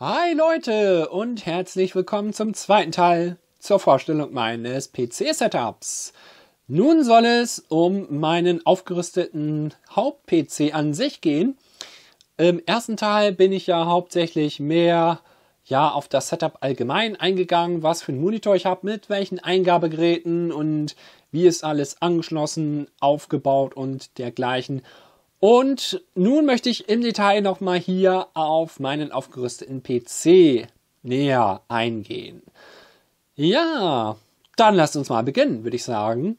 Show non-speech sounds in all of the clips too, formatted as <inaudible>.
Hi Leute und herzlich willkommen zum zweiten Teil zur Vorstellung meines PC-Setups. Nun soll es um meinen aufgerüsteten Haupt-PC an sich gehen. Im ersten Teil bin ich ja hauptsächlich mehr ja, auf das Setup allgemein eingegangen, was für einen Monitor ich habe, mit welchen Eingabegeräten und wie ist alles angeschlossen, aufgebaut und dergleichen. Und nun möchte ich im Detail nochmal hier auf meinen aufgerüsteten PC näher eingehen. Ja, dann lasst uns mal beginnen, würde ich sagen.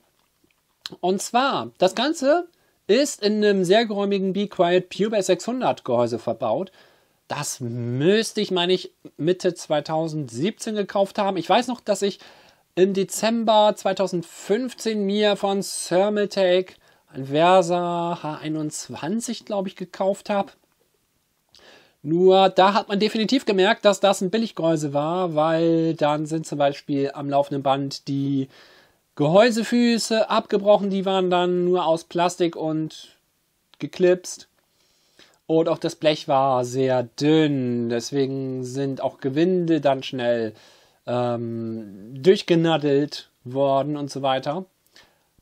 Und zwar, das Ganze ist in einem sehr geräumigen Be Quiet Pubase 600 Gehäuse verbaut. Das müsste ich, meine ich, Mitte 2017 gekauft haben. Ich weiß noch, dass ich im Dezember 2015 mir von Thermaltake Versa H21, glaube ich, gekauft habe. Nur da hat man definitiv gemerkt, dass das ein Billiggehäuse war, weil dann sind zum Beispiel am laufenden Band die Gehäusefüße abgebrochen, die waren dann nur aus Plastik und geklipst. Und auch das Blech war sehr dünn, deswegen sind auch Gewinde dann schnell ähm, durchgenaddelt worden und so weiter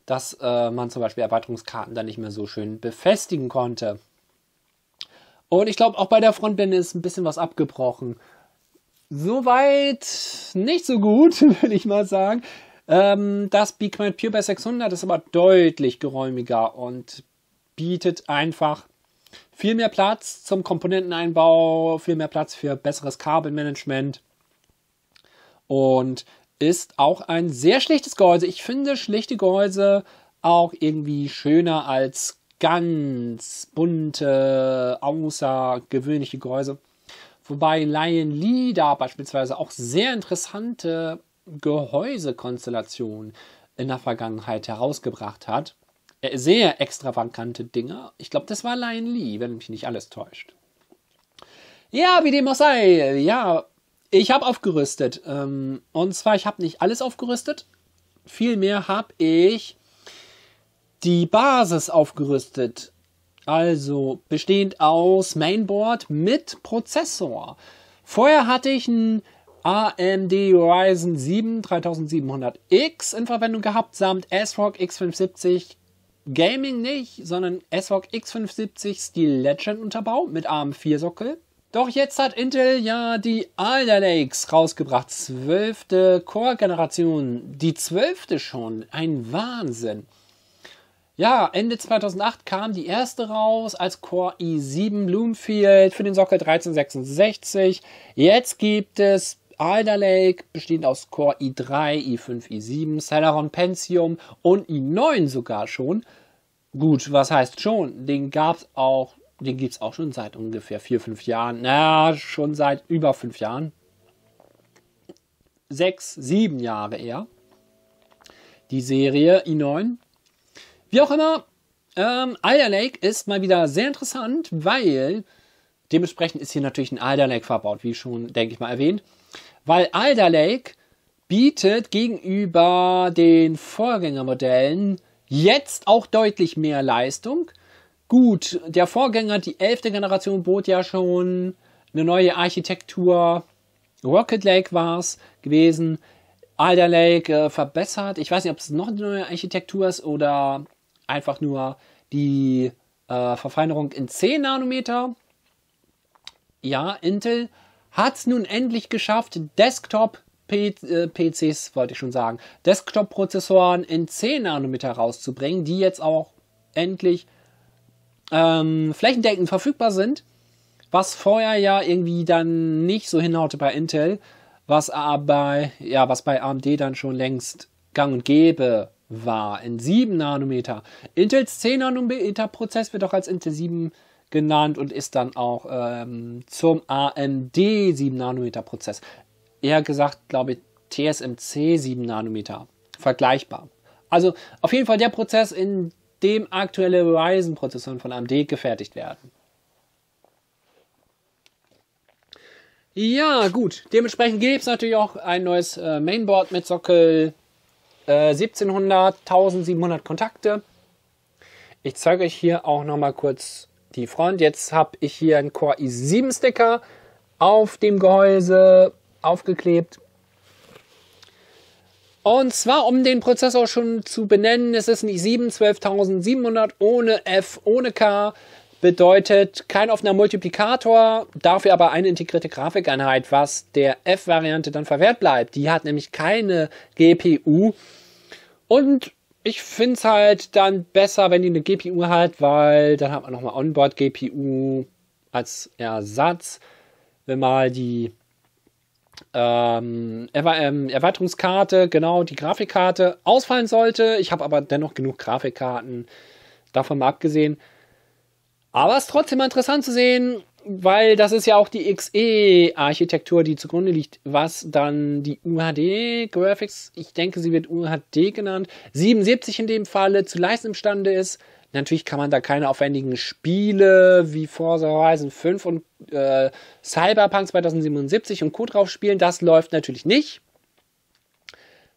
dass äh, man zum Beispiel Erweiterungskarten dann nicht mehr so schön befestigen konnte. Und ich glaube, auch bei der Frontbinde ist ein bisschen was abgebrochen. Soweit nicht so gut, <laughs> würde ich mal sagen. Ähm, das BeakMind Pure bei 600 ist aber deutlich geräumiger und bietet einfach viel mehr Platz zum Komponenteneinbau, viel mehr Platz für besseres Kabelmanagement. Und ist auch ein sehr schlichtes Gehäuse. Ich finde schlichte Gehäuse auch irgendwie schöner als ganz bunte, außergewöhnliche Gehäuse. Wobei Lion Leader beispielsweise auch sehr interessante Gehäusekonstellationen in der Vergangenheit herausgebracht hat. Äh, sehr extravagante Dinge. Ich glaube, das war Lion Lee, wenn mich nicht alles täuscht. Ja, wie dem auch sei. Ja, ich habe aufgerüstet. Ähm, und zwar, ich habe nicht alles aufgerüstet. Vielmehr habe ich die Basis aufgerüstet. Also bestehend aus Mainboard mit Prozessor. Vorher hatte ich ein AMD Ryzen 7 3700X in Verwendung gehabt, samt ASRock X570 Gaming nicht, sondern ASRock X570 Steel Legend Unterbau mit AM4 Sockel. Doch jetzt hat Intel ja die Alder Lakes rausgebracht. Zwölfte Core-Generation. Die zwölfte schon. Ein Wahnsinn. Ja, Ende 2008 kam die erste raus als Core i7 Bloomfield für den Sockel 1366. Jetzt gibt es Alder Lake, bestehend aus Core i3, i5, i7, Celeron Pentium und i9 sogar schon. Gut, was heißt schon? Den gab es auch den gibt es auch schon seit ungefähr vier, fünf Jahren. Na, schon seit über fünf Jahren. Sechs, sieben Jahre eher. Die Serie i9. Wie auch immer, ähm, Alder Lake ist mal wieder sehr interessant, weil dementsprechend ist hier natürlich ein Alder Lake verbaut, wie schon, denke ich mal, erwähnt. Weil Alder Lake bietet gegenüber den Vorgängermodellen jetzt auch deutlich mehr Leistung Gut, der Vorgänger, die 11. Generation, bot ja schon eine neue Architektur. Rocket Lake war es gewesen. Alder Lake äh, verbessert. Ich weiß nicht, ob es noch eine neue Architektur ist oder einfach nur die äh, Verfeinerung in 10 Nanometer. Ja, Intel hat es nun endlich geschafft, Desktop-PCs, äh, wollte ich schon sagen, Desktop-Prozessoren in 10 Nanometer rauszubringen, die jetzt auch endlich ähm, flächendeckend verfügbar sind, was vorher ja irgendwie dann nicht so hinhaute bei Intel, was aber ja, was bei AMD dann schon längst gang und gäbe war in 7 Nanometer. Intels 10 Nanometer Prozess wird auch als Intel 7 genannt und ist dann auch ähm, zum AMD 7 Nanometer Prozess. Eher gesagt, glaube ich, TSMC 7 Nanometer vergleichbar. Also auf jeden Fall der Prozess, in dem aktuelle Ryzen-Prozessoren von AMD gefertigt werden. Ja, gut. Dementsprechend gibt es natürlich auch ein neues äh, Mainboard mit Sockel äh, 1700, 1700 Kontakte. Ich zeige euch hier auch noch mal kurz die Front. Jetzt habe ich hier einen Core i7-Sticker auf dem Gehäuse aufgeklebt. Und zwar, um den Prozessor schon zu benennen, es ist ein i7 12700 ohne F, ohne K. Bedeutet kein offener Multiplikator, dafür aber eine integrierte Grafikeinheit, was der F-Variante dann verwehrt bleibt. Die hat nämlich keine GPU. Und ich finde es halt dann besser, wenn die eine GPU hat, weil dann hat man nochmal Onboard-GPU als Ersatz, wenn mal die ähm, ähm, Erweiterungskarte, genau, die Grafikkarte ausfallen sollte. Ich habe aber dennoch genug Grafikkarten, davon mal abgesehen. Aber es ist trotzdem interessant zu sehen, weil das ist ja auch die XE-Architektur, die zugrunde liegt, was dann die UHD Graphics, ich denke, sie wird UHD genannt, 77 in dem Falle, zu leisten imstande ist, Natürlich kann man da keine aufwendigen Spiele wie Forza Horizon 5 und äh, Cyberpunk 2077 und Co. drauf spielen. Das läuft natürlich nicht.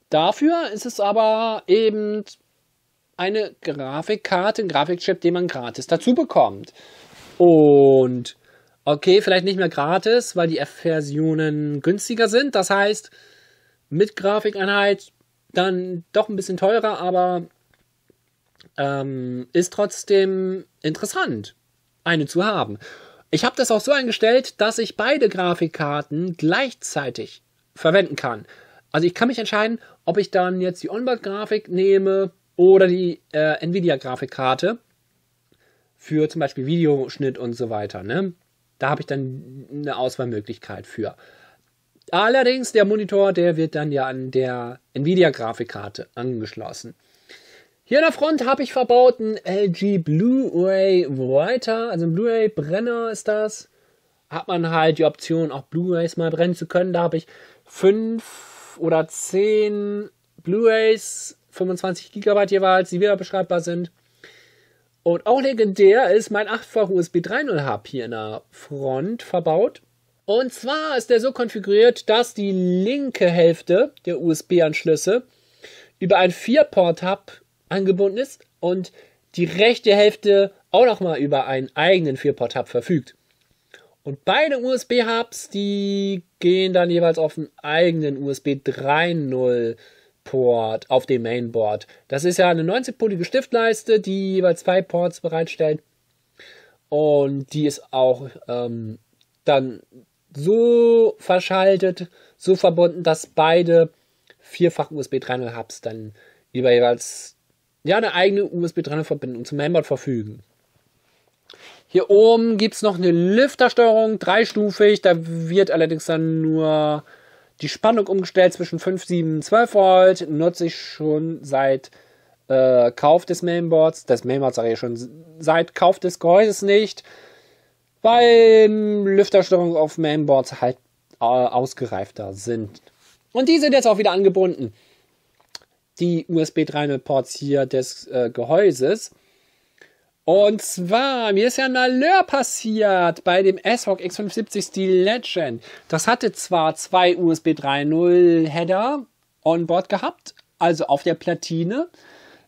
Dafür ist es aber eben eine Grafikkarte, ein Grafikchip, den man gratis dazu bekommt. Und okay, vielleicht nicht mehr gratis, weil die F-Versionen günstiger sind. Das heißt, mit Grafikeinheit dann doch ein bisschen teurer, aber ähm, ist trotzdem interessant, eine zu haben. Ich habe das auch so eingestellt, dass ich beide Grafikkarten gleichzeitig verwenden kann. Also ich kann mich entscheiden, ob ich dann jetzt die Onboard-Grafik nehme oder die äh, Nvidia-Grafikkarte für zum Beispiel Videoschnitt und so weiter. Ne? Da habe ich dann eine Auswahlmöglichkeit für. Allerdings der Monitor, der wird dann ja an der Nvidia-Grafikkarte angeschlossen. Hier an der Front habe ich verbaut einen LG Blu-ray Writer, also ein Blu-ray Brenner ist das. Hat man halt die Option, auch Blu-rays mal brennen zu können. Da habe ich fünf oder zehn Blu-rays, 25 GB jeweils, die wieder beschreibbar sind. Und auch legendär ist mein 8-fach USB 3.0 Hub hier in der Front verbaut. Und zwar ist der so konfiguriert, dass die linke Hälfte der USB-Anschlüsse über ein 4-Port-Hub angebunden ist und die rechte Hälfte auch nochmal über einen eigenen 4-Port-Hub verfügt. Und beide USB-Hubs, die gehen dann jeweils auf einen eigenen USB 3.0 Port auf dem Mainboard. Das ist ja eine 90 polige Stiftleiste, die jeweils zwei Ports bereitstellt. Und die ist auch ähm, dann so verschaltet, so verbunden, dass beide vierfach USB 3.0 Hubs dann über jeweils ja eine eigene USB 300-Verbindung zum Mainboard verfügen. Hier oben gibt es noch eine Lüftersteuerung, dreistufig. Da wird allerdings dann nur die Spannung umgestellt zwischen 5, 7, 12 Volt. Nutze ich schon seit äh, Kauf des Mainboards. Das Mainboard sage ich schon seit Kauf des Gehäuses nicht. Weil Lüftersteuerung auf Mainboards halt äh, ausgereifter sind. Und die sind jetzt auch wieder angebunden die USB 3.0 Ports hier des äh, Gehäuses. Und zwar, mir ist ja ein Malheur passiert bei dem S-Hawk X570 Steel Legend. Das hatte zwar zwei USB 3.0 Header on board gehabt, also auf der Platine,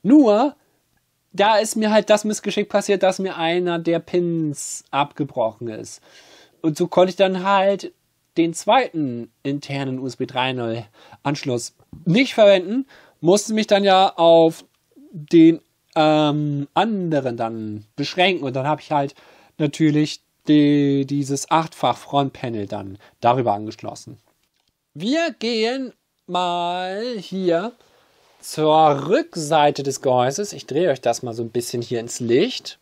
nur da ist mir halt das Missgeschick passiert, dass mir einer der Pins abgebrochen ist. Und so konnte ich dann halt den zweiten internen USB 3.0 Anschluss nicht verwenden, musste mich dann ja auf den ähm, anderen dann beschränken. Und dann habe ich halt natürlich die, dieses achtfach Frontpanel dann darüber angeschlossen. Wir gehen mal hier zur Rückseite des Gehäuses. Ich drehe euch das mal so ein bisschen hier ins Licht.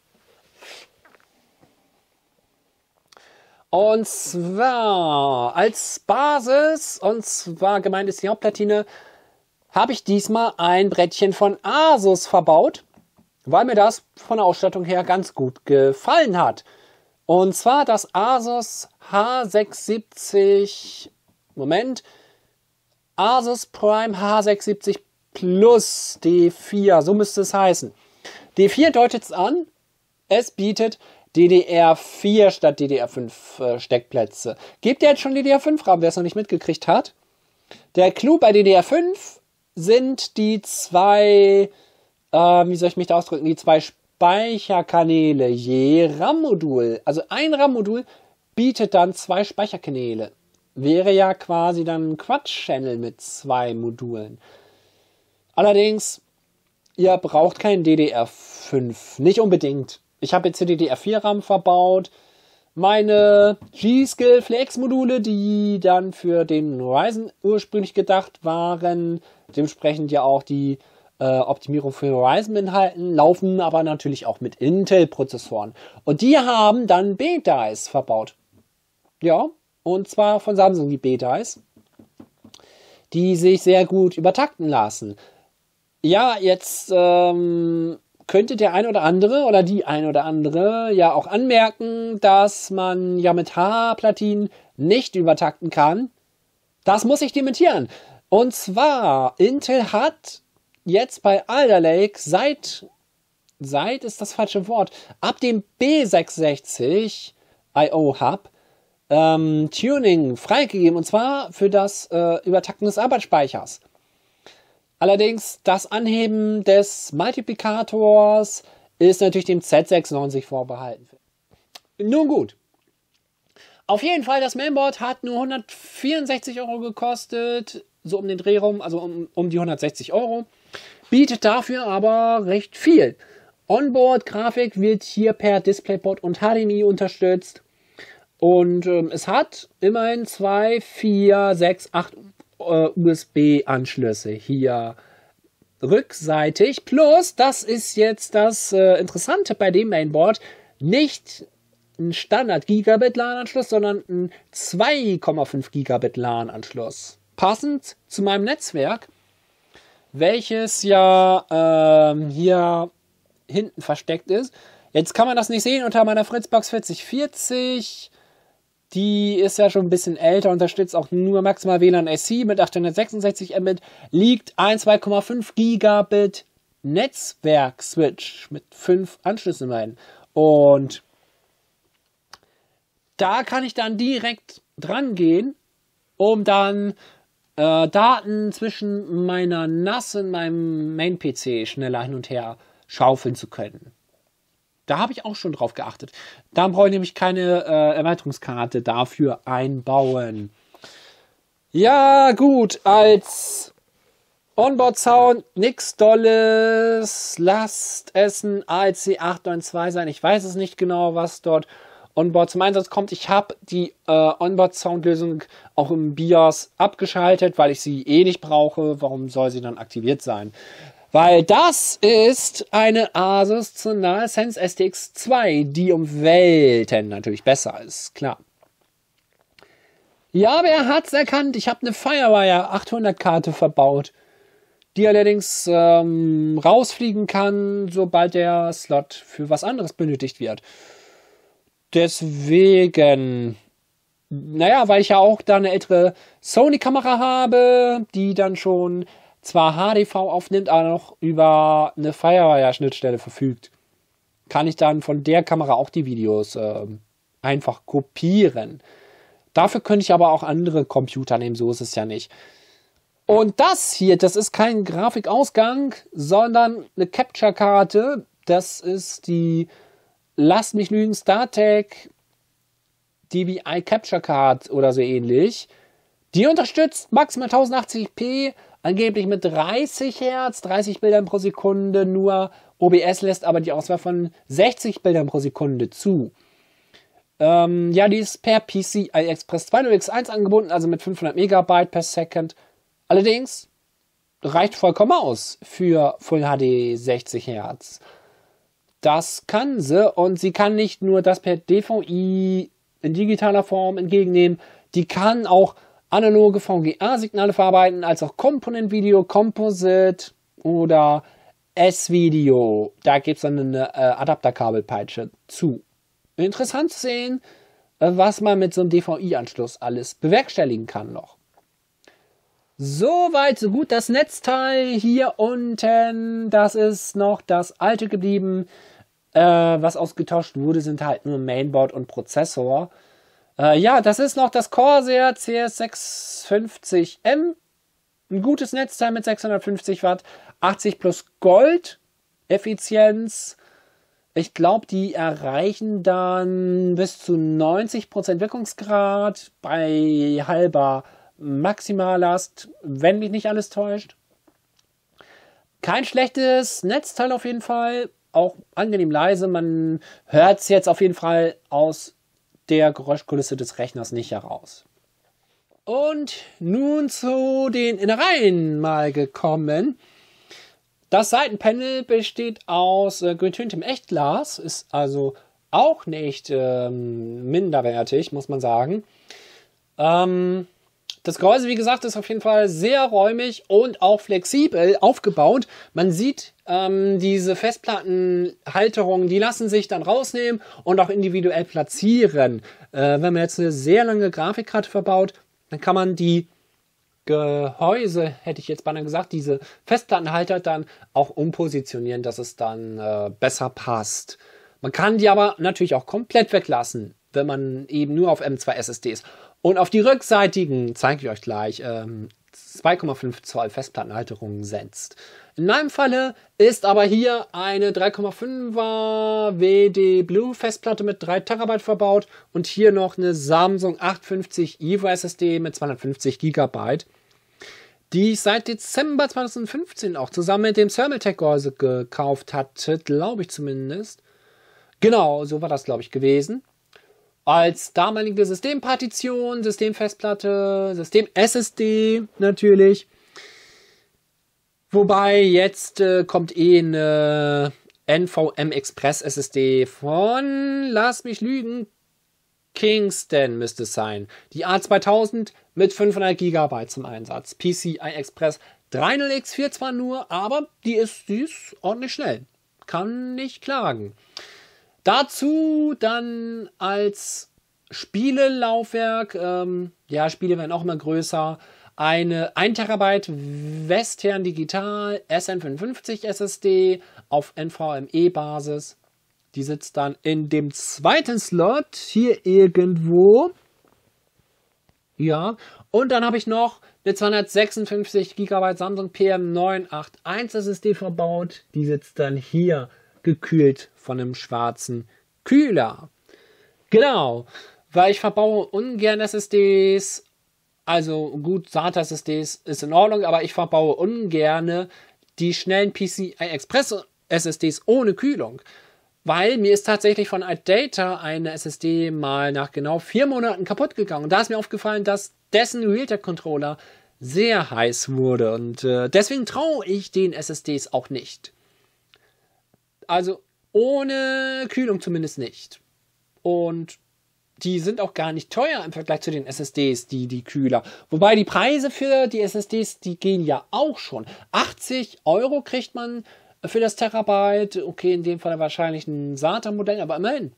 Und zwar als Basis, und zwar gemeint ist die Hauptplatine, habe ich diesmal ein Brettchen von Asus verbaut, weil mir das von der Ausstattung her ganz gut gefallen hat. Und zwar das Asus H670, Moment, Asus Prime H670 Plus D4, so müsste es heißen. D4 deutet es an, es bietet DDR4 statt DDR5 äh, Steckplätze. Gebt ihr jetzt schon DDR5 RAM, wer es noch nicht mitgekriegt hat? Der Clou bei DDR5 sind die zwei, äh, wie soll ich mich da ausdrücken, die zwei Speicherkanäle je RAM-Modul. Also ein RAM-Modul bietet dann zwei Speicherkanäle. Wäre ja quasi dann ein Quatsch-Channel mit zwei Modulen. Allerdings, ihr braucht keinen DDR5. Nicht unbedingt. Ich habe jetzt hier DDR4-RAM verbaut. Meine G-Skill Flex-Module, die dann für den Ryzen ursprünglich gedacht waren, Dementsprechend ja auch die äh, Optimierung für Horizon inhalten laufen aber natürlich auch mit Intel-Prozessoren. Und die haben dann BDIs verbaut. Ja, und zwar von Samsung die BDIs, die sich sehr gut übertakten lassen. Ja, jetzt ähm, könnte der ein oder andere oder die ein oder andere ja auch anmerken, dass man ja mit H-Platinen nicht übertakten kann. Das muss ich dementieren. Und zwar, Intel hat jetzt bei Alder Lake seit, seit ist das falsche Wort, ab dem B660 IO Hub ähm, Tuning freigegeben und zwar für das äh, Übertakten des Arbeitsspeichers. Allerdings das Anheben des Multiplikators ist natürlich dem Z96 vorbehalten. Nun gut. Auf jeden Fall, das Mainboard hat nur 164 Euro gekostet so um den Dreh rum, also um, um die 160 Euro, bietet dafür aber recht viel. Onboard-Grafik wird hier per DisplayPort und HDMI unterstützt. Und ähm, es hat immerhin zwei, vier, sechs, acht äh, USB-Anschlüsse hier rückseitig. Plus, das ist jetzt das äh, Interessante bei dem Mainboard, nicht ein Standard Gigabit LAN-Anschluss, sondern ein 2,5 Gigabit LAN-Anschluss passend zu meinem Netzwerk, welches ja ähm, hier hinten versteckt ist. Jetzt kann man das nicht sehen unter meiner Fritzbox 4040. Die ist ja schon ein bisschen älter, unterstützt auch nur maximal WLAN SC mit 866 Mbit, liegt ein 2,5 Gigabit Netzwerk-Switch mit fünf Anschlüssen rein. Und da kann ich dann direkt dran gehen, um dann äh, Daten zwischen meiner NAS und meinem Main-PC schneller hin und her schaufeln zu können. Da habe ich auch schon drauf geachtet. Da brauche ich nämlich keine äh, Erweiterungskarte dafür einbauen. Ja, gut, als Onboard-Sound, nichts Dolles. Lasst es ein ALC 892 sein. Ich weiß es nicht genau, was dort Onboard zum Einsatz kommt. Ich habe die äh, Onboard-Sound-Lösung auch im BIOS abgeschaltet, weil ich sie eh nicht brauche. Warum soll sie dann aktiviert sein? Weil das ist eine Asus Sonar Sense STX2, die um Welten natürlich besser ist, klar. Ja, wer hat's erkannt? Ich habe eine Firewire 800 Karte verbaut, die allerdings ähm, rausfliegen kann, sobald der Slot für was anderes benötigt wird deswegen, naja, weil ich ja auch da eine ältere Sony-Kamera habe, die dann schon zwar HDV aufnimmt, aber noch über eine Firewire-Schnittstelle verfügt, kann ich dann von der Kamera auch die Videos äh, einfach kopieren. Dafür könnte ich aber auch andere Computer nehmen, so ist es ja nicht. Und das hier, das ist kein Grafikausgang, sondern eine Capture-Karte. Das ist die Lass mich lügen, StarTech, DBI Capture Card oder so ähnlich. Die unterstützt maximal 1080p, angeblich mit 30 Hertz, 30 Bildern pro Sekunde nur. OBS lässt aber die Auswahl von 60 Bildern pro Sekunde zu. Ähm, ja, die ist per PCI Express 2.0x1 angebunden, also mit 500 Megabyte per Second. Allerdings reicht vollkommen aus für Full HD 60 Hertz. Das kann sie und sie kann nicht nur das per DVI in digitaler Form entgegennehmen, die kann auch analoge VGA-Signale verarbeiten, als auch Komponent-Video, Composite oder S-Video. Da gibt es dann eine äh, Adapterkabelpeitsche zu. Interessant zu sehen, äh, was man mit so einem DVI-Anschluss alles bewerkstelligen kann noch. So weit, so gut. Das Netzteil hier unten, das ist noch das alte geblieben. Äh, was ausgetauscht wurde, sind halt nur Mainboard und Prozessor. Äh, ja, das ist noch das Corsair CS650M. Ein gutes Netzteil mit 650 Watt, 80 plus Gold, Effizienz. Ich glaube, die erreichen dann bis zu 90% Wirkungsgrad bei halber Maximallast, wenn mich nicht alles täuscht. Kein schlechtes Netzteil auf jeden Fall auch angenehm leise. Man hört es jetzt auf jeden Fall aus der Geräuschkulisse des Rechners nicht heraus. Und nun zu den Innereien mal gekommen. Das Seitenpanel besteht aus äh, getöntem Echtglas, ist also auch nicht ähm, minderwertig, muss man sagen. Ähm, das Gehäuse, wie gesagt, ist auf jeden Fall sehr räumig und auch flexibel aufgebaut. Man sieht ähm, diese Festplattenhalterungen, die lassen sich dann rausnehmen und auch individuell platzieren. Äh, wenn man jetzt eine sehr lange Grafikkarte verbaut, dann kann man die Gehäuse, hätte ich jetzt beinahe gesagt, diese Festplattenhalter dann auch umpositionieren, dass es dann äh, besser passt. Man kann die aber natürlich auch komplett weglassen, wenn man eben nur auf M2 SSD ist. Und auf die rückseitigen, zeige ich euch gleich, ähm, 2,5 Zoll Festplattenhalterungen setzt. In meinem Falle ist aber hier eine 3,5er WD Blue Festplatte mit 3 TB verbaut und hier noch eine Samsung 850 Evo SSD mit 250 GB, die ich seit Dezember 2015 auch zusammen mit dem Thermaltech Gehäuse gekauft hatte, glaube ich zumindest. Genau, so war das glaube ich gewesen als damalige Systempartition, Systemfestplatte, System SSD natürlich. Wobei jetzt äh, kommt eh eine NVM Express SSD von, lass mich lügen, Kingston müsste es sein. Die A2000 mit 500 GB zum Einsatz. PCI Express 30X4 zwar nur, aber die ist süß, ordentlich schnell. Kann nicht klagen. Dazu dann als Spielelaufwerk, ähm, ja, Spiele werden auch immer größer, eine 1 Terabyte Western Digital SN55 SSD auf NVMe-Basis. Die sitzt dann in dem zweiten Slot hier irgendwo. Ja, und dann habe ich noch eine 256 GB Samsung PM981 SSD verbaut. Die sitzt dann hier gekühlt von einem schwarzen Kühler. Genau, weil ich verbaue ungern SSDs. Also gut, SATA-SSDs ist in Ordnung, aber ich verbaue ungern die schnellen PCI Express SSDs ohne Kühlung. Weil mir ist tatsächlich von Altdata eine SSD mal nach genau vier Monaten kaputt gegangen. Und da ist mir aufgefallen, dass dessen Realtek-Controller sehr heiß wurde. Und äh, deswegen traue ich den SSDs auch nicht. Also ohne Kühlung zumindest nicht. Und die sind auch gar nicht teuer im Vergleich zu den SSDs, die, die Kühler. Wobei die Preise für die SSDs, die gehen ja auch schon. 80 Euro kriegt man für das Terabyte. Okay, in dem Fall wahrscheinlich ein SATA-Modell, aber immerhin.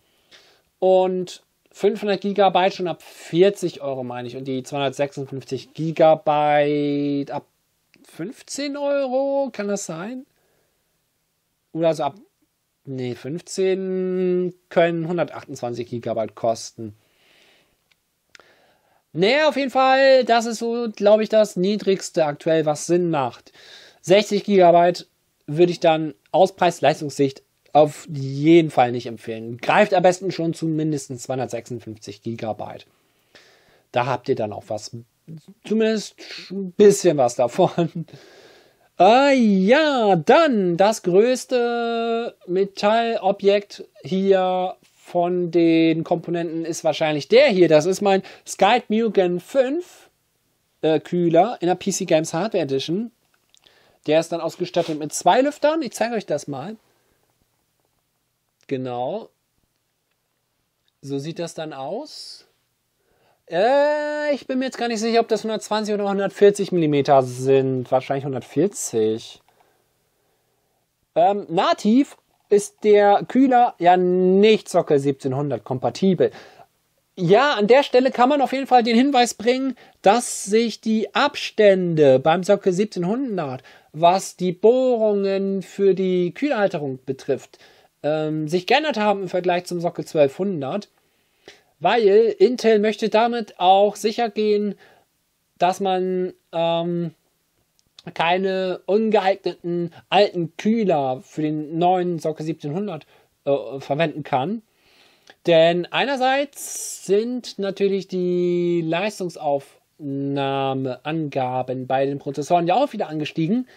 Und 500 Gigabyte schon ab 40 Euro, meine ich. Und die 256 Gigabyte ab 15 Euro, kann das sein? Oder so also ab Nee, 15 können 128 GB kosten. Naja, auf jeden Fall, das ist so, glaube ich, das niedrigste aktuell, was Sinn macht. 60 GB würde ich dann aus Preis-Leistungssicht auf jeden Fall nicht empfehlen. Greift am besten schon zu mindestens 256 GB. Da habt ihr dann auch was, zumindest ein bisschen was davon. Ah ja, dann das größte Metallobjekt hier von den Komponenten ist wahrscheinlich der hier. Das ist mein Skype Mugen 5 äh, Kühler in der PC Games Hardware Edition. Der ist dann ausgestattet mit zwei Lüftern. Ich zeige euch das mal. Genau. So sieht das dann aus. Äh, ich bin mir jetzt gar nicht sicher, ob das 120 oder 140 mm sind. Wahrscheinlich 140. Ähm, nativ ist der Kühler ja nicht Sockel 1700 kompatibel. Ja, an der Stelle kann man auf jeden Fall den Hinweis bringen, dass sich die Abstände beim Sockel 1700, was die Bohrungen für die Kühlhalterung betrifft, ähm, sich geändert haben im Vergleich zum Sockel 1200 weil Intel möchte damit auch sicher gehen, dass man ähm, keine ungeeigneten alten Kühler für den neuen Socke 1700 äh, verwenden kann. Denn einerseits sind natürlich die Leistungsaufnahmeangaben bei den Prozessoren ja auch wieder angestiegen.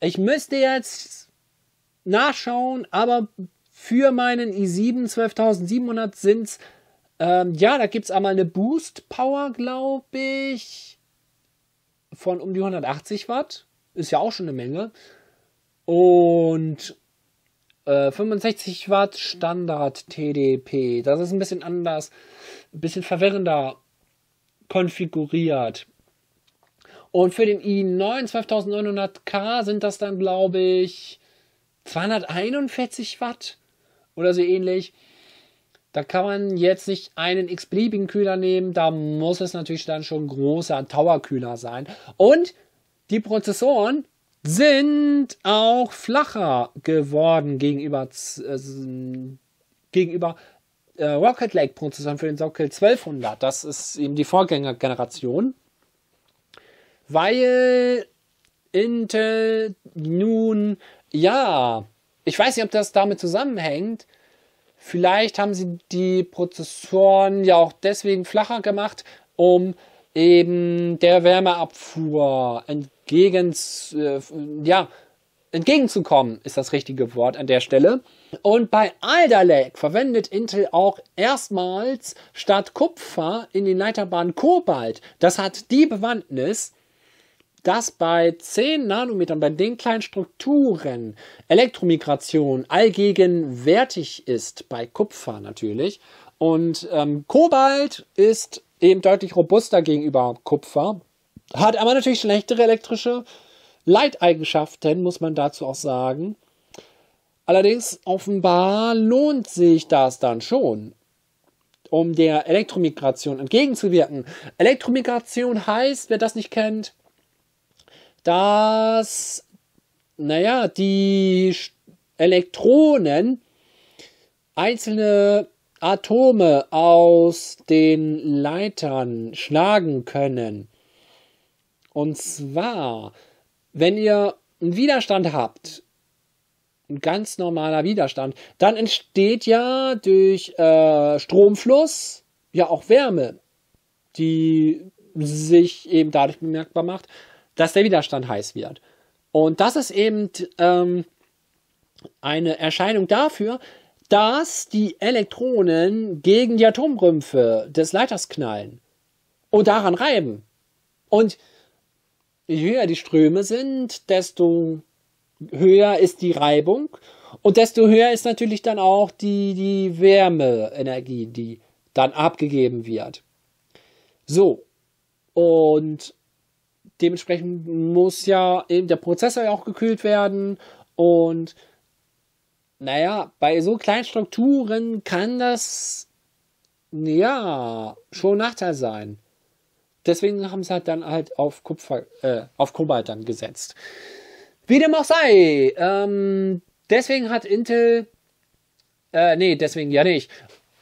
Ich müsste jetzt nachschauen, aber für meinen i7 12700 sind es ähm, ja, da gibt es einmal eine Boost Power, glaube ich, von um die 180 Watt. Ist ja auch schon eine Menge. Und äh, 65 Watt Standard TDP. Das ist ein bisschen anders, ein bisschen verwirrender konfiguriert. Und für den i9 12900K sind das dann, glaube ich, 241 Watt oder so ähnlich. Da kann man jetzt nicht einen x-beliebigen Kühler nehmen. Da muss es natürlich dann schon großer Tower-Kühler sein. Und die Prozessoren sind auch flacher geworden gegenüber, äh, gegenüber äh, Rocket Lake Prozessoren für den Sockel 1200. Das ist eben die Vorgängergeneration. Weil Intel nun, ja, ich weiß nicht, ob das damit zusammenhängt, Vielleicht haben sie die Prozessoren ja auch deswegen flacher gemacht, um eben der Wärmeabfuhr entgegen, äh, ja, entgegenzukommen, ist das richtige Wort an der Stelle. Und bei Alder Lake verwendet Intel auch erstmals statt Kupfer in den Leiterbahnen Kobalt. Das hat die Bewandtnis, dass bei 10 Nanometern, bei den kleinen Strukturen, Elektromigration allgegenwärtig ist, bei Kupfer natürlich. Und ähm, Kobalt ist eben deutlich robuster gegenüber Kupfer, hat aber natürlich schlechtere elektrische Leiteigenschaften, muss man dazu auch sagen. Allerdings offenbar lohnt sich das dann schon, um der Elektromigration entgegenzuwirken. Elektromigration heißt, wer das nicht kennt, dass, naja, die Elektronen einzelne Atome aus den Leitern schlagen können. Und zwar, wenn ihr einen Widerstand habt, ein ganz normaler Widerstand, dann entsteht ja durch äh, Stromfluss ja auch Wärme, die sich eben dadurch bemerkbar macht, dass der Widerstand heiß wird. Und das ist eben ähm, eine Erscheinung dafür, dass die Elektronen gegen die Atomrümpfe des Leiters knallen und daran reiben. Und je höher die Ströme sind, desto höher ist die Reibung und desto höher ist natürlich dann auch die, die Wärmeenergie, die dann abgegeben wird. So, und dementsprechend muss ja eben der Prozessor ja auch gekühlt werden und naja, bei so kleinen Strukturen kann das ja schon Nachteil sein. Deswegen haben sie halt dann halt auf Kupfer, äh, auf Kobalt dann gesetzt. Wie dem auch sei, ähm, deswegen hat Intel, äh, nee, deswegen ja nicht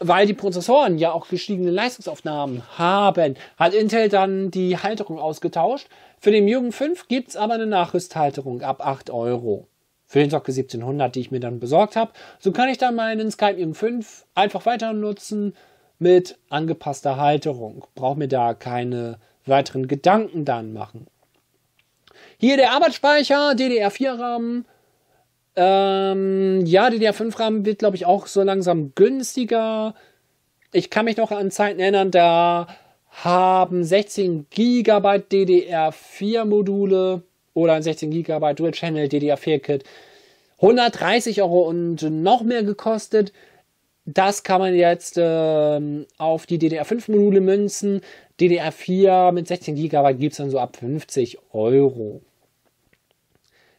weil die Prozessoren ja auch gestiegene Leistungsaufnahmen haben, hat Intel dann die Halterung ausgetauscht. Für den Jürgen 5 gibt es aber eine Nachrüsthalterung ab 8 Euro. Für den Socke 1700, die ich mir dann besorgt habe. So kann ich dann meinen Skype Jürgen 5 einfach weiter nutzen mit angepasster Halterung. Brauche mir da keine weiteren Gedanken dann machen. Hier der Arbeitsspeicher, ddr 4 rahmen ähm, ja, DDR5-Rahmen wird, glaube ich, auch so langsam günstiger. Ich kann mich noch an Zeiten erinnern, da haben 16 GB DDR4-Module oder ein 16 GB Dual-Channel DDR4-Kit 130 Euro und noch mehr gekostet. Das kann man jetzt ähm, auf die DDR5-Module münzen. DDR4 mit 16 GB gibt es dann so ab 50 Euro.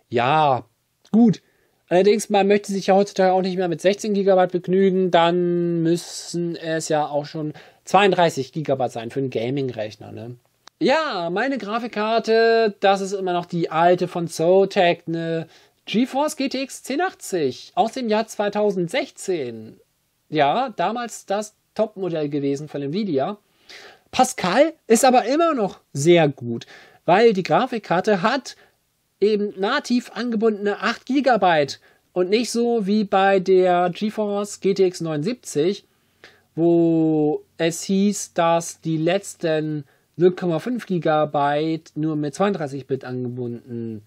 Ja, gut. Allerdings, man möchte sich ja heutzutage auch nicht mehr mit 16 GB begnügen, dann müssen es ja auch schon 32 GB sein für einen Gaming-Rechner. Ne? Ja, meine Grafikkarte, das ist immer noch die alte von Zotac, eine GeForce GTX 1080 aus dem Jahr 2016. Ja, damals das Topmodell gewesen von Nvidia. Pascal ist aber immer noch sehr gut, weil die Grafikkarte hat eben nativ angebundene 8 GB und nicht so wie bei der GeForce GTX 79, wo es hieß, dass die letzten 0,5 GB nur mit 32-Bit angebunden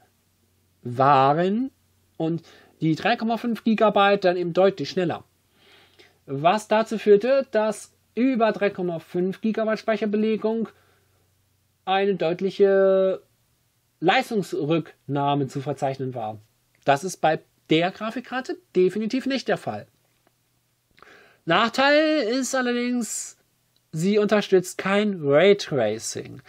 waren und die 3,5 GB dann eben deutlich schneller. Was dazu führte, dass über 3,5 GB Speicherbelegung eine deutliche Leistungsrücknahme zu verzeichnen war. Das ist bei der Grafikkarte definitiv nicht der Fall. Nachteil ist allerdings, sie unterstützt kein Raytracing.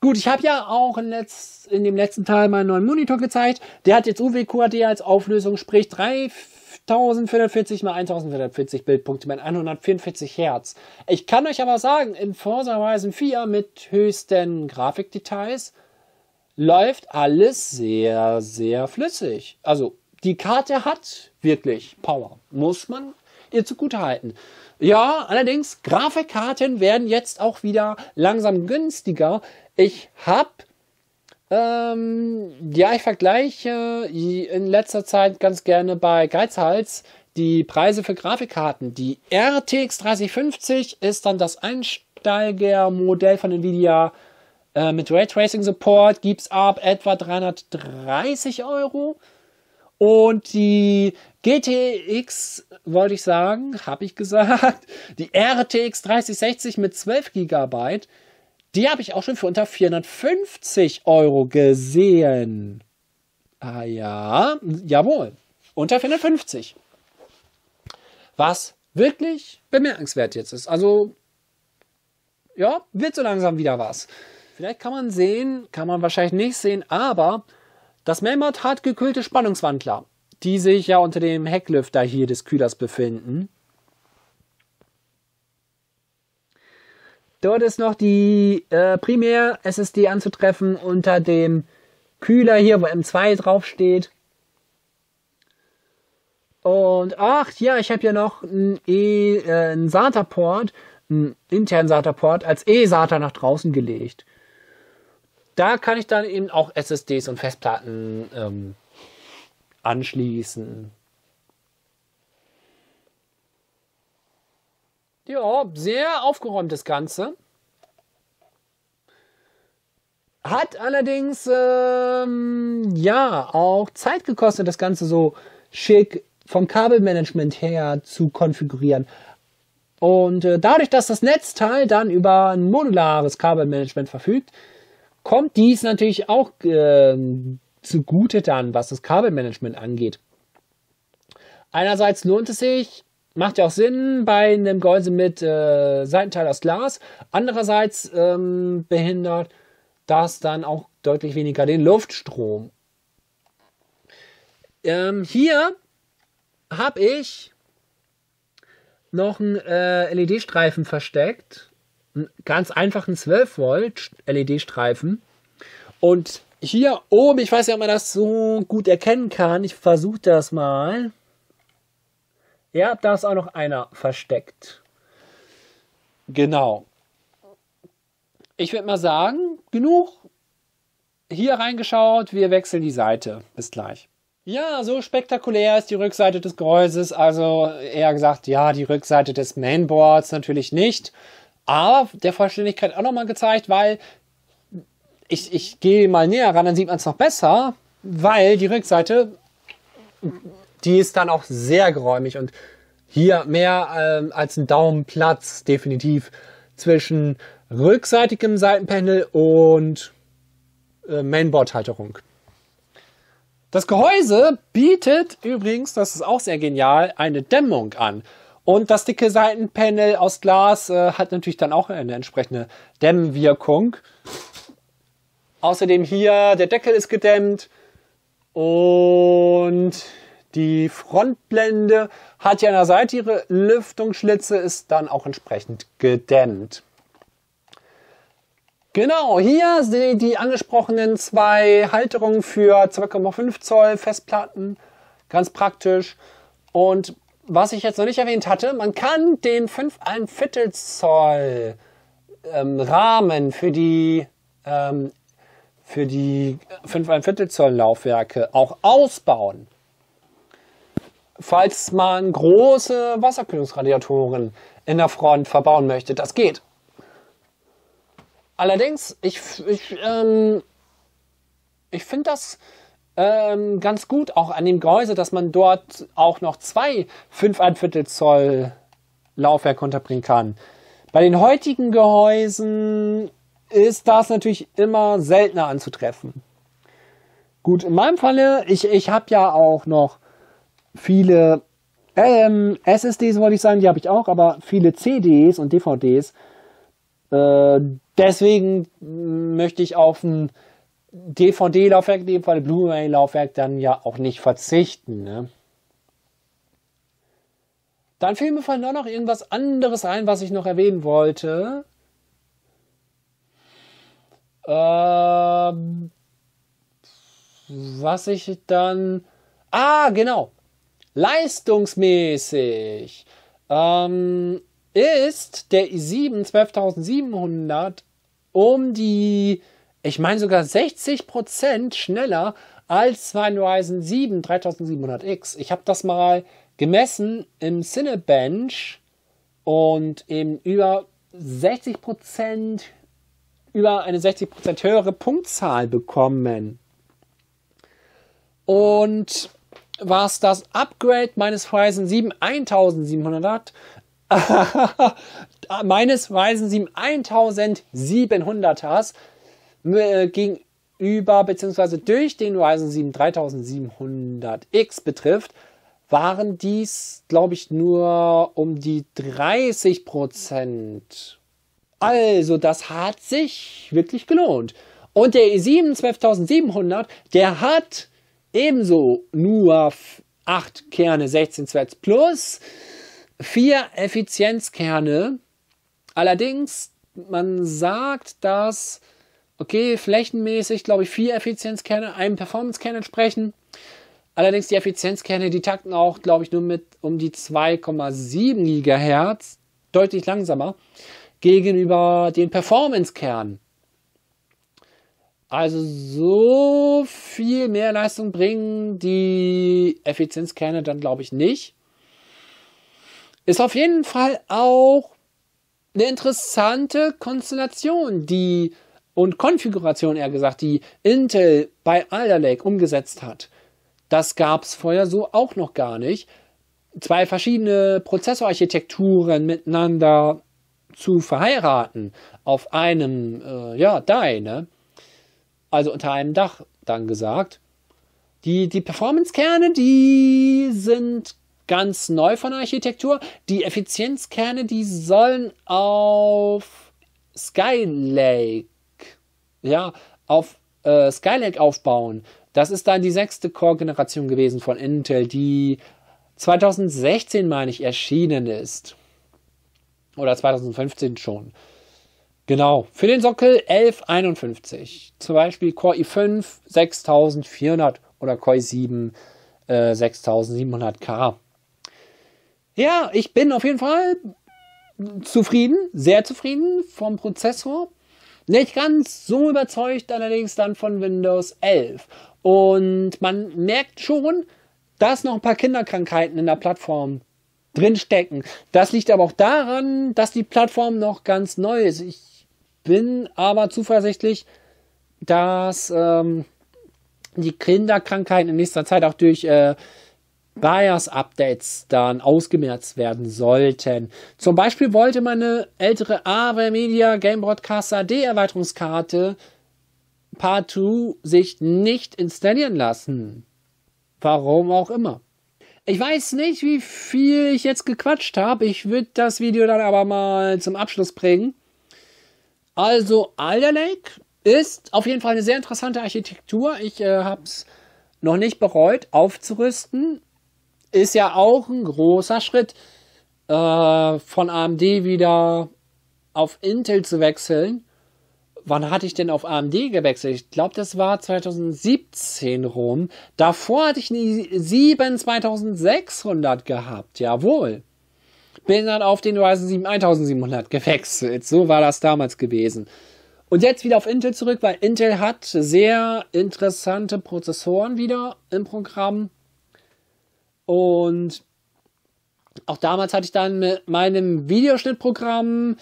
Gut, ich habe ja auch in, letzt, in, dem letzten Teil meinen neuen Monitor gezeigt. Der hat jetzt UWQHD als Auflösung, sprich 3440 x 1440 Bildpunkte mit 144 Hertz. Ich kann euch aber sagen, in Forza Horizon 4 mit höchsten Grafikdetails läuft alles sehr, sehr flüssig. Also die Karte hat wirklich Power, muss man ihr zugutehalten. Ja, allerdings, Grafikkarten werden jetzt auch wieder langsam günstiger. Ich habe, ähm, ja, ich vergleiche in letzter Zeit ganz gerne bei Geizhals die Preise für Grafikkarten. Die RTX 3050 ist dann das Einsteigermodell von Nvidia äh, mit Raytracing Support gibt es ab etwa 330 Euro. Und die GTX, wollte ich sagen, habe ich gesagt, <laughs> die RTX 3060 mit 12 GB, die habe ich auch schon für unter 450 Euro gesehen. Ah ja, jawohl, unter 450. Was wirklich bemerkenswert jetzt ist. Also, ja, wird so langsam wieder was. Vielleicht kann man sehen, kann man wahrscheinlich nicht sehen, aber das Memot hat gekühlte Spannungswandler, die sich ja unter dem Hecklüfter hier des Kühlers befinden. Dort ist noch die äh, Primär-SSD anzutreffen unter dem Kühler hier, wo M2 draufsteht. Und ach ja, ich habe hier noch einen, äh, einen SATA-Port, einen internen SATA-Port als E-SATA nach draußen gelegt da kann ich dann eben auch SSDs und Festplatten ähm, anschließen. Ja, sehr aufgeräumt das Ganze. Hat allerdings, ähm, ja, auch Zeit gekostet, das Ganze so schick vom Kabelmanagement her zu konfigurieren. Und äh, dadurch, dass das Netzteil dann über ein modulares Kabelmanagement verfügt, kommt dies natürlich auch äh, zugute dann, was das Kabelmanagement angeht. Einerseits lohnt es sich, macht ja auch Sinn bei einem Gehäuse mit äh, Seitenteil aus Glas. Andererseits ähm, behindert das dann auch deutlich weniger den Luftstrom. Ähm, hier habe ich noch einen äh, LED-Streifen versteckt ganz einfachen 12 Volt LED-Streifen. Und hier oben, ich weiß ja, ob man das so gut erkennen kann. Ich versuche das mal. Ja, da ist auch noch einer versteckt. Genau. Ich würde mal sagen, genug hier reingeschaut. Wir wechseln die Seite. Bis gleich. Ja, so spektakulär ist die Rückseite des Gehäuses. Also eher gesagt, ja, die Rückseite des Mainboards natürlich nicht. Aber der Vollständigkeit auch nochmal gezeigt, weil ich, ich gehe mal näher ran, dann sieht man es noch besser, weil die Rückseite, die ist dann auch sehr geräumig und hier mehr ähm, als ein Daumen Platz definitiv zwischen rückseitigem Seitenpanel und äh, Mainboard-Halterung. Das Gehäuse bietet übrigens, das ist auch sehr genial, eine Dämmung an. Und das dicke Seitenpanel aus Glas äh, hat natürlich dann auch eine entsprechende Dämmwirkung. Außerdem hier, der Deckel ist gedämmt und die Frontblende hat ja an der Seite ihre Lüftungsschlitze, ist dann auch entsprechend gedämmt. Genau, hier seht die angesprochenen zwei Halterungen für 2,5 Zoll Festplatten. Ganz praktisch. Und was ich jetzt noch nicht erwähnt hatte, man kann den 5,1 Viertel Zoll ähm, Rahmen für die ähm, für die 5,1 Viertel Zoll Laufwerke auch ausbauen. Falls man große Wasserkühlungsradiatoren in der Front verbauen möchte, das geht. Allerdings, ich, ich, ähm, ich finde das, ähm, ganz gut, auch an dem Gehäuse, dass man dort auch noch zwei 5,1 Zoll Laufwerk unterbringen kann. Bei den heutigen Gehäusen ist das natürlich immer seltener anzutreffen. Gut, in meinem Falle, ich, ich habe ja auch noch viele ähm, SSDs, wollte ich sagen, die habe ich auch, aber viele CDs und DVDs. Äh, deswegen möchte ich auf ein DVD-Laufwerk, in dem Fall Blu-ray-Laufwerk, dann ja auch nicht verzichten. Ne? Dann fiel mir vorhin noch irgendwas anderes ein, was ich noch erwähnen wollte. Ähm, was ich dann. Ah, genau. Leistungsmäßig ähm, ist der i7 12700 um die ich meine sogar 60% schneller als mein Ryzen 7 3700X. Ich habe das mal gemessen im Cinebench und eben über 60% über eine 60% höhere Punktzahl bekommen. Und was das Upgrade meines Ryzen 7 1700 hat, <laughs> meines Ryzen 7 1700ers äh, gegenüber bzw. durch den Ryzen 7 3700X betrifft, waren dies, glaube ich, nur um die 30 Prozent. Also, das hat sich wirklich gelohnt. Und der i7 12700, der hat ebenso nur 8 Kerne 16 Threads plus 4 Effizienzkerne. Allerdings, man sagt, dass okay, flächenmäßig, glaube ich, vier Effizienzkerne, einem Performance-Kern entsprechen. Allerdings die Effizienzkerne, die takten auch, glaube ich, nur mit um die 2,7 Gigahertz, deutlich langsamer, gegenüber den Performance-Kernen. Also so viel mehr Leistung bringen die Effizienzkerne dann, glaube ich, nicht. Ist auf jeden Fall auch eine interessante Konstellation, die und Konfiguration, eher gesagt, die Intel bei Alder Lake umgesetzt hat. Das gab es vorher so auch noch gar nicht. Zwei verschiedene Prozessorarchitekturen miteinander zu verheiraten auf einem, äh, ja, DAI, ne? Also unter einem Dach dann gesagt. Die, die Performance-Kerne, die sind ganz neu von der Architektur. Die Effizienzkerne, die sollen auf Skylake ja, auf äh, Skylake aufbauen. Das ist dann die sechste Core-Generation gewesen von Intel, die 2016, meine ich, erschienen ist. Oder 2015 schon. Genau, für den Sockel 1151. Zum Beispiel Core i5 6400 oder Core i7 äh, 6700K. Ja, ich bin auf jeden Fall zufrieden, sehr zufrieden vom Prozessor. Nicht ganz so überzeugt allerdings dann von Windows 11. Und man merkt schon, dass noch ein paar Kinderkrankheiten in der Plattform drinstecken. Das liegt aber auch daran, dass die Plattform noch ganz neu ist. Ich bin aber zuversichtlich, dass ähm, die Kinderkrankheiten in nächster Zeit auch durch äh, BIOS-Updates dann ausgemerzt werden sollten. Zum Beispiel wollte meine ältere AWE Media Game Broadcast AD Erweiterungskarte Part 2 sich nicht installieren lassen. Warum auch immer. Ich weiß nicht, wie viel ich jetzt gequatscht habe. Ich würde das Video dann aber mal zum Abschluss bringen. Also, Alder Lake ist auf jeden Fall eine sehr interessante Architektur. Ich äh, habe es noch nicht bereut, aufzurüsten ist ja auch ein großer Schritt, äh, von AMD wieder auf Intel zu wechseln. Wann hatte ich denn auf AMD gewechselt? Ich glaube, das war 2017 rum. Davor hatte ich einen 72600 gehabt, jawohl. Bin dann auf den Ryzen 7 1700 gewechselt. So war das damals gewesen. Und jetzt wieder auf Intel zurück, weil Intel hat sehr interessante Prozessoren wieder im Programm und auch damals hatte ich dann mit meinem Videoschnittprogramm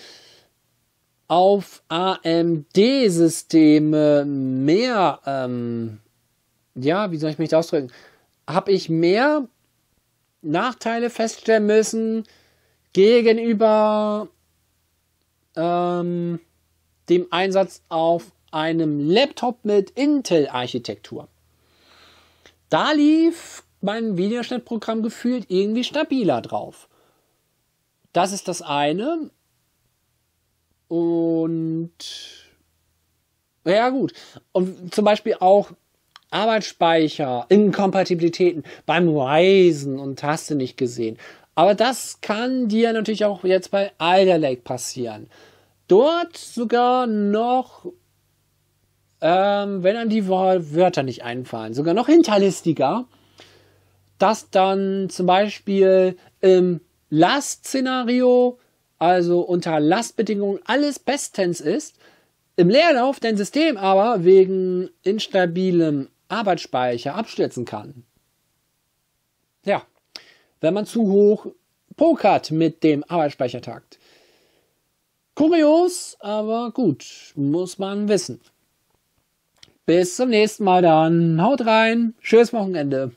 auf AMD-Systeme mehr, ähm, ja, wie soll ich mich ausdrücken, habe ich mehr Nachteile feststellen müssen gegenüber ähm, dem Einsatz auf einem Laptop mit Intel-Architektur. Da lief mein Videoschnittprogramm gefühlt irgendwie stabiler drauf. Das ist das eine. Und ja gut. Und zum Beispiel auch Arbeitsspeicher, Inkompatibilitäten beim Ryzen und hast du nicht gesehen. Aber das kann dir natürlich auch jetzt bei Alder Lake passieren. Dort sogar noch, ähm, wenn an die Wörter nicht einfallen, sogar noch hinterlistiger dass dann zum Beispiel im Last-Szenario, also unter Lastbedingungen, alles bestens ist, im Leerlauf dein System aber wegen instabilem Arbeitsspeicher abstürzen kann. Ja, wenn man zu hoch pokert mit dem Arbeitsspeichertakt. Kurios, aber gut, muss man wissen. Bis zum nächsten Mal dann. Haut rein, schönes Wochenende.